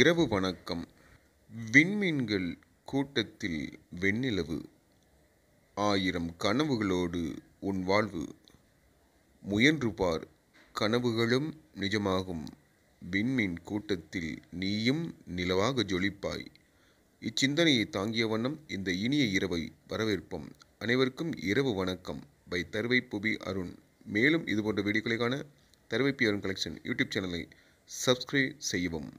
இரவு வணக்கம் விண்மீன்கள் கூட்டத்தில் வெண்ணிலவு ஆயிரம் கனவுகளோடு உன் வாழ்வு முயன்று பார் கனவுகளும் நிஜமாகும் விண்மீன் கூட்டத்தில் நீயும் நிலவாக ஜொலிப்பாய் இச்சிந்தனையை தாங்கிய வண்ணம் இந்த இனிய இரவை வரவேற்போம் அனைவருக்கும் இரவு வணக்கம் பை தருவை புபி அருண் மேலும் இதுபோன்ற வீடியோக்களுக்கான தருவை பி அருண் கலெக்ஷன் யூடியூப் சேனலை சப்ஸ்கிரைப் செய்யவும்